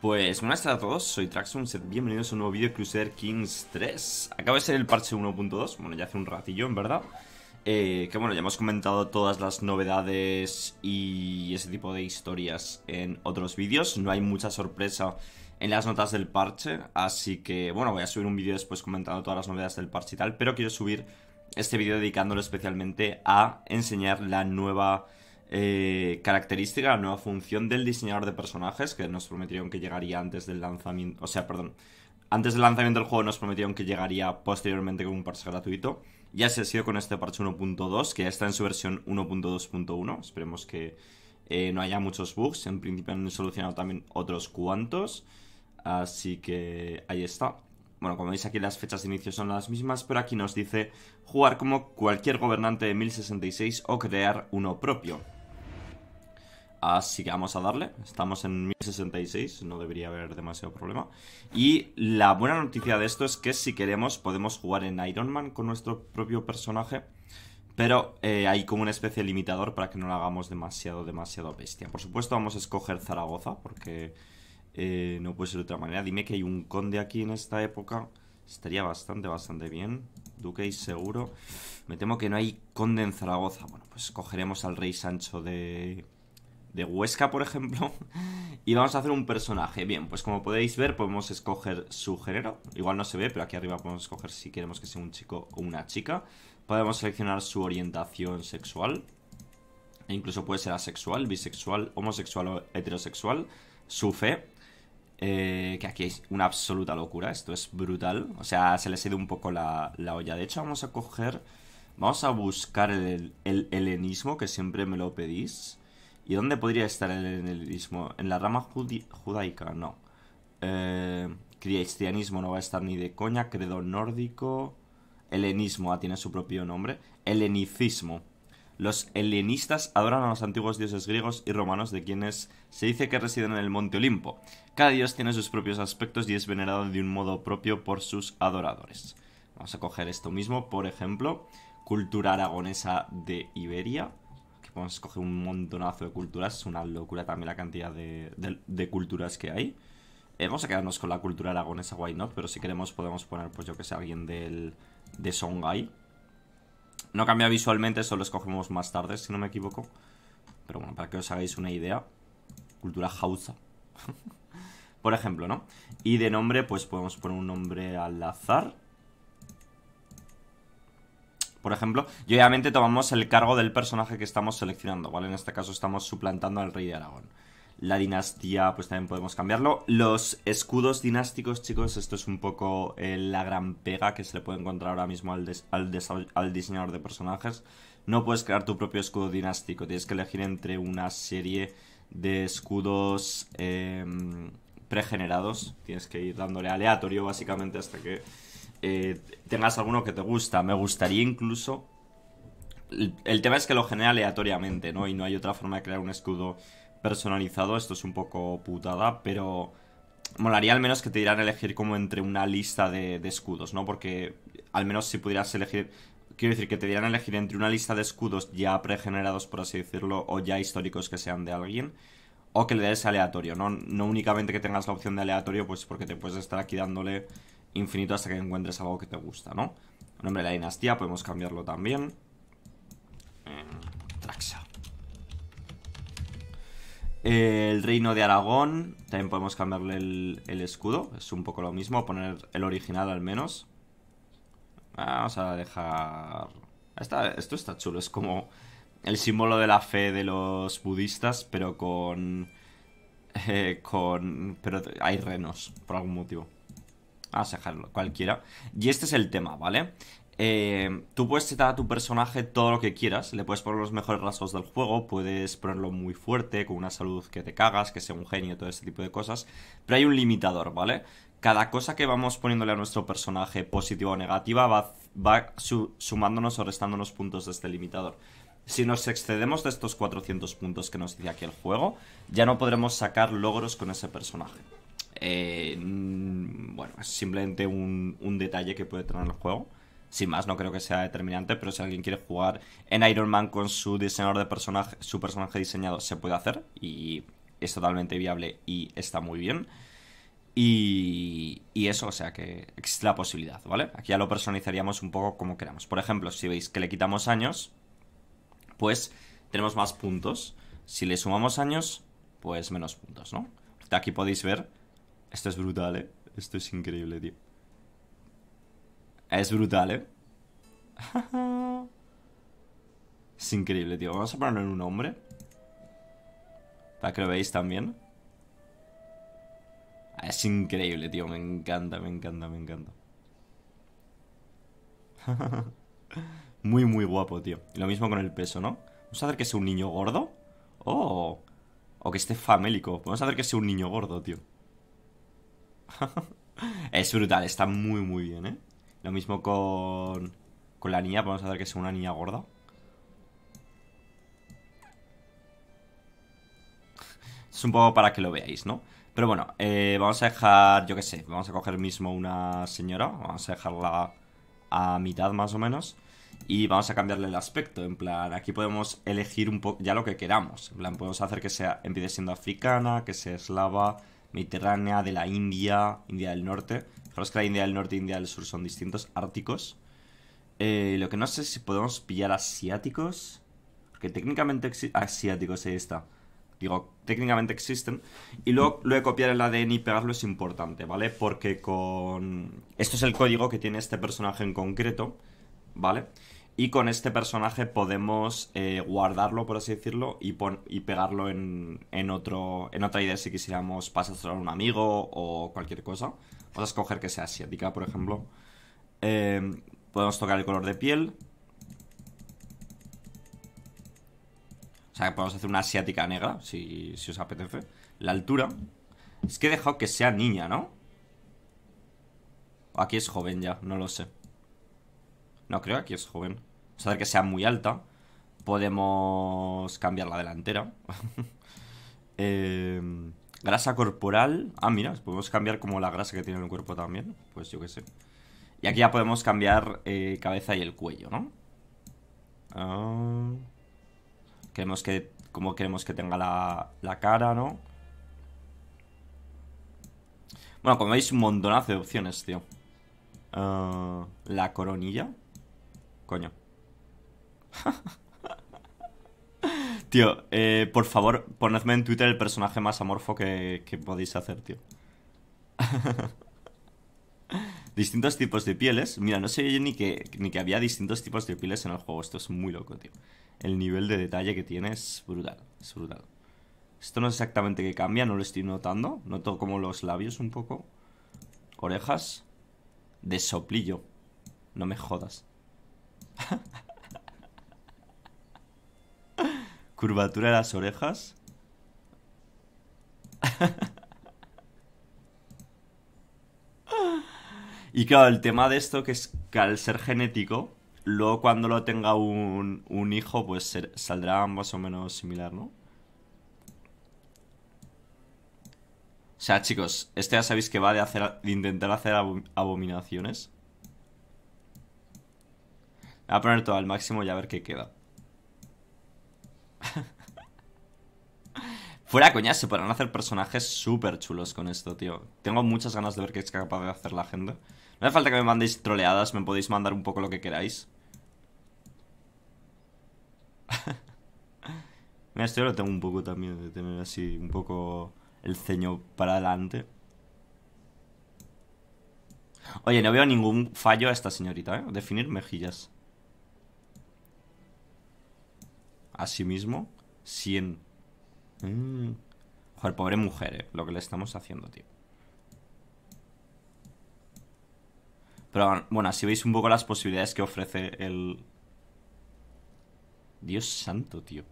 Pues buenas a todos, soy Traxxon, bienvenidos a un nuevo vídeo de Crusader Kings 3 Acaba de ser el parche 1.2, bueno ya hace un ratillo en verdad eh, Que bueno, ya hemos comentado todas las novedades y ese tipo de historias en otros vídeos No hay mucha sorpresa en las notas del parche, así que bueno, voy a subir un vídeo después comentando todas las novedades del parche y tal Pero quiero subir este vídeo dedicándolo especialmente a enseñar la nueva eh, característica, la nueva función del diseñador de personajes, que nos prometieron que llegaría antes del lanzamiento, o sea, perdón, antes del lanzamiento del juego nos prometieron que llegaría posteriormente con un parche gratuito. Ya se ha sido con este parche 1.2, que ya está en su versión 1.2.1. Esperemos que eh, no haya muchos bugs. En principio han solucionado también otros cuantos. Así que ahí está. Bueno, como veis aquí las fechas de inicio son las mismas, pero aquí nos dice jugar como cualquier gobernante de 1066 o crear uno propio. Así que vamos a darle. Estamos en 1066, no debería haber demasiado problema. Y la buena noticia de esto es que si queremos podemos jugar en Iron Man con nuestro propio personaje. Pero eh, hay como una especie de limitador para que no lo hagamos demasiado, demasiado bestia. Por supuesto vamos a escoger Zaragoza porque eh, no puede ser de otra manera. Dime que hay un conde aquí en esta época. Estaría bastante, bastante bien. Duque y seguro. Me temo que no hay conde en Zaragoza. Bueno, pues cogeremos al rey Sancho de de Huesca, por ejemplo, y vamos a hacer un personaje. Bien, pues como podéis ver, podemos escoger su género. Igual no se ve, pero aquí arriba podemos escoger si queremos que sea un chico o una chica. Podemos seleccionar su orientación sexual. E incluso puede ser asexual, bisexual, homosexual o heterosexual. Su fe. Eh, que aquí es una absoluta locura, esto es brutal. O sea, se les ha ido un poco la, olla. De hecho, vamos a coger... Vamos a buscar el, el helenismo, que siempre me lo pedís. ¿Y dónde podría estar el helenismo? En la rama judaica, no. Eh, cristianismo no va a estar ni de coña, credo nórdico. Helenismo, ah, tiene su propio nombre. Helenicismo. Los helenistas adoran a los antiguos dioses griegos y romanos de quienes se dice que residen en el Monte Olimpo. Cada dios tiene sus propios aspectos y es venerado de un modo propio por sus adoradores. Vamos a coger esto mismo, por ejemplo, cultura aragonesa de Iberia. Vamos a escoger un montonazo de culturas. Es una locura también la cantidad de, culturas que hay. vamos a quedarnos con la cultura aragonesa, why not? Pero si queremos podemos poner, pues yo que sé, alguien del, de Songhai. No cambia visualmente, solo escogemos más tarde, si no me equivoco. Pero bueno, para que os hagáis una idea. Cultura Hausa. Por ejemplo, ¿no? Y de nombre, pues podemos poner un nombre al azar por ejemplo, y obviamente tomamos el cargo del personaje que estamos seleccionando, ¿vale? En este caso estamos suplantando al rey de Aragón. La dinastía, pues también podemos cambiarlo. Los escudos dinásticos, chicos, esto es un poco eh, la gran pega que se le puede encontrar ahora mismo al, al, al diseñador de personajes. No puedes crear tu propio escudo dinástico, tienes que elegir entre una serie de escudos eh, pregenerados. Tienes que ir dándole aleatorio básicamente hasta que eh, tengas alguno que te gusta. Me gustaría incluso... El, tema es que lo genera aleatoriamente, ¿no? Y no hay otra forma de crear un escudo personalizado. Esto es un poco putada, pero... Molaría al menos que te dieran a elegir como entre una lista de, escudos, ¿no? Porque al menos si pudieras elegir Quiero decir que te dirán elegir entre una lista de escudos ya pregenerados, por así decirlo, o ya históricos que sean de alguien, o que le des aleatorio, ¿no? No únicamente que tengas la opción de aleatorio, pues porque te puedes estar aquí dándole infinito hasta que encuentres algo que te gusta, ¿no? nombre de la dinastía podemos cambiarlo también. Eh, Traxa. El reino de Aragón, también podemos cambiarle el, escudo, es un poco lo mismo, poner el original al menos. Vamos a dejar... esto está chulo, es como el símbolo de la fe de los budistas, pero con... Eh, con... pero hay renos, por algún motivo asejarlo cualquiera. Y este es el tema, ¿vale? Eh, tú puedes citar a tu personaje todo lo que quieras, le puedes poner los mejores rasgos del juego, puedes ponerlo muy fuerte, con una salud que te cagas, que sea un genio, todo ese tipo de cosas, pero hay un limitador, ¿vale? Cada cosa que vamos poniéndole a nuestro personaje, positiva o negativa, va, sumándonos o restándonos puntos de este limitador. Si nos excedemos de estos 400 puntos que nos dice aquí el juego, ya no podremos sacar logros con ese personaje. Eh, mm, bueno, es simplemente un, detalle que puede tener el juego. Sin más, no creo que sea determinante, pero si alguien quiere jugar en Iron Man con su diseñador de personaje, su personaje diseñado, se puede hacer y es totalmente viable y está muy bien. Y, y, eso, o sea que existe la posibilidad, ¿vale? Aquí ya lo personalizaríamos un poco como queramos. Por ejemplo, si veis que le quitamos años, pues tenemos más puntos. Si le sumamos años, pues menos puntos, ¿no? Aquí podéis ver esto es brutal, ¿eh? Esto es increíble, tío. Es brutal, ¿eh? es increíble, tío. Vamos a ponerle en un hombre. Para que lo veáis también. Es increíble, tío. Me encanta, me encanta, me encanta. muy, muy guapo, tío. Y lo mismo con el peso, ¿no? Vamos a hacer que sea un niño gordo. Oh. O que esté famélico. Vamos a hacer que sea un niño gordo, tío. es brutal, está muy, muy bien, ¿eh? Lo mismo con, con la niña, vamos a ver que sea una niña gorda. Es un poco para que lo veáis, ¿no? Pero bueno, eh, vamos a dejar, yo qué sé, vamos a coger mismo una señora, vamos a dejarla a mitad más o menos y vamos a cambiarle el aspecto. En plan, aquí podemos elegir un poco ya lo que queramos. En plan, podemos hacer que sea empiece siendo africana, que sea eslava, mediterránea, de la India, India del Norte. Fijaros que la India del Norte e India del Sur son distintos, árticos. Eh, lo que no sé es si podemos pillar asiáticos. Porque técnicamente asiáticos, ahí está. Digo, técnicamente existen. Y luego lo de copiar el ADN y pegarlo es importante, ¿vale? Porque con... Esto es el código que tiene este personaje en concreto, ¿vale? vale y con este personaje podemos eh, guardarlo, por así decirlo, y, pegarlo en, otro, en otra idea si quisiéramos pasar a un amigo o cualquier cosa. Vamos a escoger que sea asiática, por ejemplo. Em, podemos tocar el color de piel. O sea, podemos hacer una asiática negra, si, si os apetece. La altura. Es que he dejado que sea niña, ¿no? Aquí es joven ya, no lo sé. No, creo que aquí es joven. Vamos que sea muy alta. Podemos cambiar la delantera. Em, grasa corporal. Ah, mira, podemos cambiar como la grasa que tiene el cuerpo también. Pues yo qué sé. Y aquí ya podemos cambiar eh, cabeza y el cuello, ¿no? Ah, queremos que... Como queremos que tenga la, cara, ¿no? Bueno, como veis, un montonazo de opciones, tío. Ah, la coronilla coño. tío, eh, por favor, ponedme en Twitter el personaje más amorfo que, podéis hacer, tío. distintos tipos de pieles. Mira, no sé ni que, ni que había distintos tipos de pieles en el juego. Esto es muy loco, tío. El nivel de detalle que tiene es brutal. Es brutal. Esto no es exactamente que cambia, no lo estoy notando. Noto como los labios un poco. Orejas. De soplillo. No me jodas. Curvatura de las orejas. y claro, el tema de esto que es que al ser genético, luego cuando lo tenga un, hijo, pues saldrá más o menos similar, ¿no? O sea, chicos, este ya sabéis que va de intentar hacer abominaciones. Voy a poner todo al máximo y a ver qué queda. Fuera coña, se podrán hacer personajes súper chulos con esto, tío. Tengo muchas ganas de ver qué es capaz de hacer la gente. No hace falta que me mandéis troleadas, me podéis mandar un poco lo que queráis. Mira, este yo lo tengo un poco también, de tener así un poco el ceño para adelante. Oye, no veo ningún fallo a esta señorita, ¿eh? Definir mejillas. Asimismo, mismo 100. Mm, joder, pobre mujer, eh, lo que le estamos haciendo, tío. Pero bueno, así veis un poco las posibilidades que ofrece el... Dios santo, tío.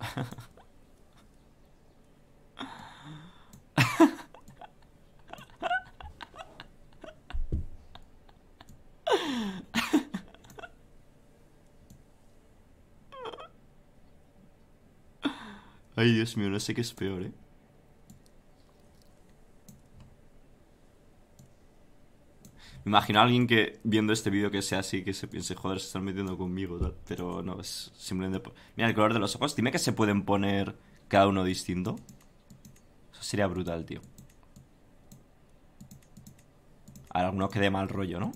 Ay, Dios mío, no sé qué es peor, ¿eh? Me imagino a alguien que viendo este vídeo que sea así, que se piense, joder, se están metiendo conmigo, tal. Pero no, es simplemente... Mira, el color de los ojos. Dime que se pueden poner cada uno distinto. Eso sería brutal, tío. Ahora alguno que dé mal rollo, ¿no?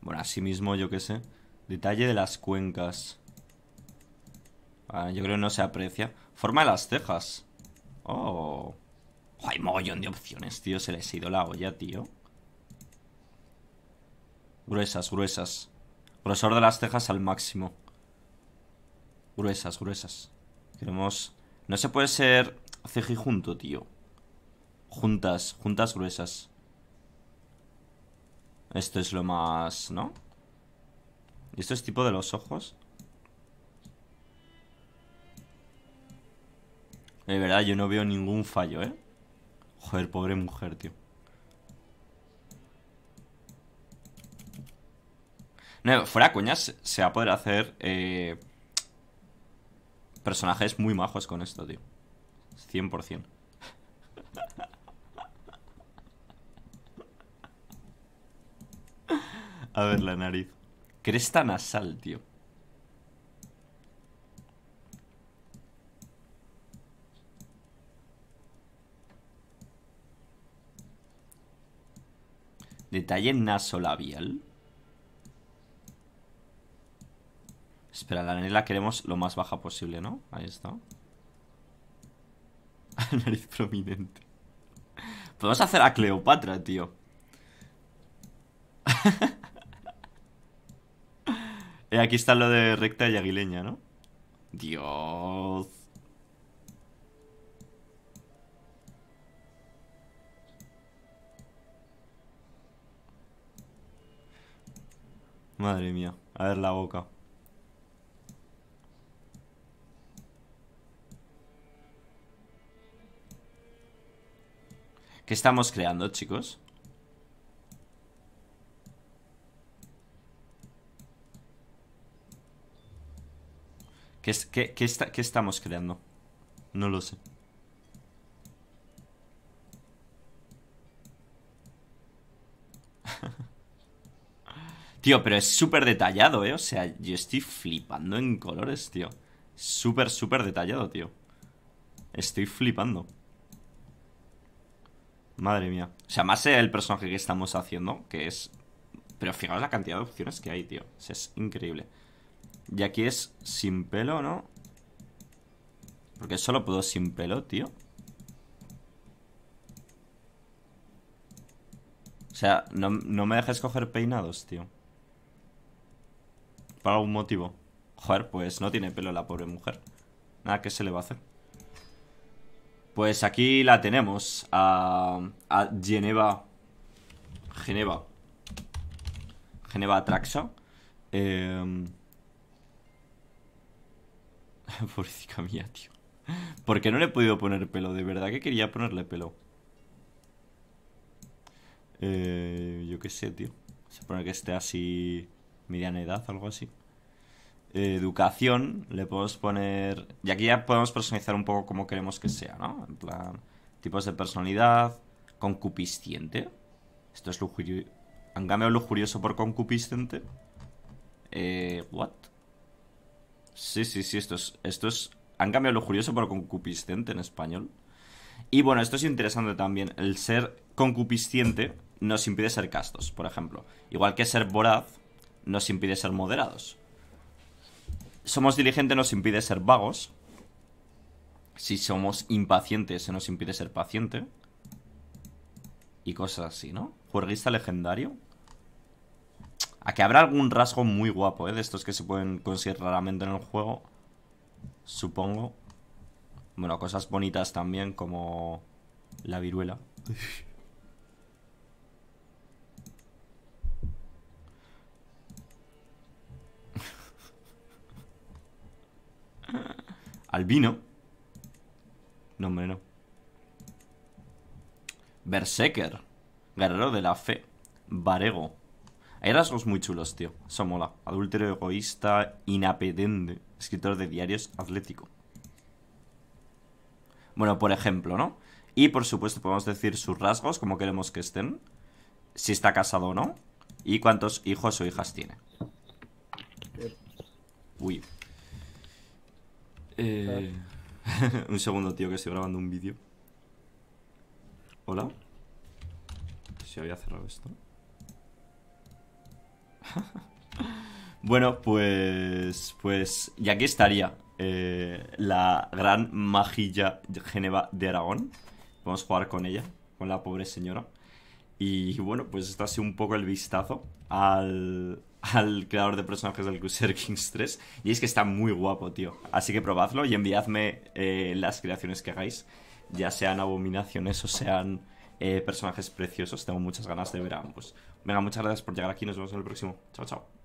Bueno, así mismo, yo qué sé. Detalle de las cuencas. Ah, yo creo que no se aprecia. Forma de las cejas. Oh. hay mogollón de opciones, tío. Se les ha ido la olla, tío. Gruesas, gruesas. Grosor de las cejas al máximo. Gruesas, gruesas. Queremos... No se puede ser ceji junto, tío. Juntas, juntas gruesas. Esto es lo más... ¿No? ¿Y esto es tipo de los ojos? De verdad, yo no veo ningún fallo, ¿eh? Joder, pobre mujer, tío. No, fuera coñas, se va a poder hacer eh, personajes muy majos con esto, tío. 100%. A ver la nariz. Cresta nasal, tío. Detalle nasolabial. Espera, la nariz la queremos lo más baja posible, ¿no? Ahí está. nariz prominente. Podemos hacer a Cleopatra, tío. Y eh, aquí está lo de recta y aguileña, ¿no? Dios. Madre mía. A ver la boca. ¿Qué estamos creando, chicos? ¿Qué, está, estamos creando? No lo sé. Tío, pero es súper detallado, ¿eh? O sea, yo estoy flipando en colores, tío. Súper, súper detallado, tío. Estoy flipando. Madre mía. O sea, más el personaje que estamos haciendo, que es... Pero fijaos la cantidad de opciones que hay, tío. es increíble. Y aquí es sin pelo, ¿no? Porque solo puedo sin pelo, tío. O sea, no, me dejes coger peinados, tío. Por algún motivo. Joder, pues no tiene pelo la pobre mujer. Nada, que se le va a hacer? Pues aquí la tenemos. A, a Geneva. Geneva. Geneva Traxa. Eh... Em, Pobrecita mía, tío. ¿Por no le he podido poner pelo? De verdad que quería ponerle pelo. Eh, yo qué sé, tío. Se pone que esté así mediana edad, algo así. Eh, educación, le podemos poner... Y aquí ya podemos personalizar un poco como queremos que sea, ¿no? En plan, tipos de personalidad, concupisciente. Esto es lujurio... Han lujurioso por concupiscente. Eh, what? Sí, sí, sí, esto es, esto es... Han cambiado lo curioso por concupiscente en español. Y bueno, esto es interesante también. El ser concupisciente nos impide ser castos, por ejemplo. Igual que ser voraz nos impide ser moderados. Somos diligentes nos impide ser vagos. Si somos impacientes se nos impide ser paciente. Y cosas así, ¿no? Jueguista legendario. A que habrá algún rasgo muy guapo, ¿eh? De estos que se pueden conseguir raramente en el juego. Supongo. Bueno, cosas bonitas también como la viruela. Albino. No, hombre, no. Berserker. Guerrero de la fe. Varego. Hay rasgos muy chulos, tío. Eso mola. Adúltero, egoísta, inapetente. Escritor de diarios, atlético. Bueno, por ejemplo, ¿no? Y por supuesto podemos decir sus rasgos, como queremos que estén. Si está casado o no. Y cuántos hijos o hijas tiene. Uy. Eh, un segundo, tío, que estoy grabando un vídeo. Hola. Si había cerrado esto. bueno, pues, pues, y aquí estaría eh, la gran majilla Geneva de Aragón. Vamos a jugar con ella, con la pobre señora. Y bueno, pues esto ha sido un poco el vistazo al, creador de personajes del Crusader Kings 3. Y es que está muy guapo, tío. Así que probadlo y enviadme eh, las creaciones que hagáis. Ya sean abominaciones o sean eh, personajes preciosos. Tengo muchas ganas de ver a ambos. Venga, muchas gracias por llegar aquí. Nos vemos en el próximo. Chao, chao.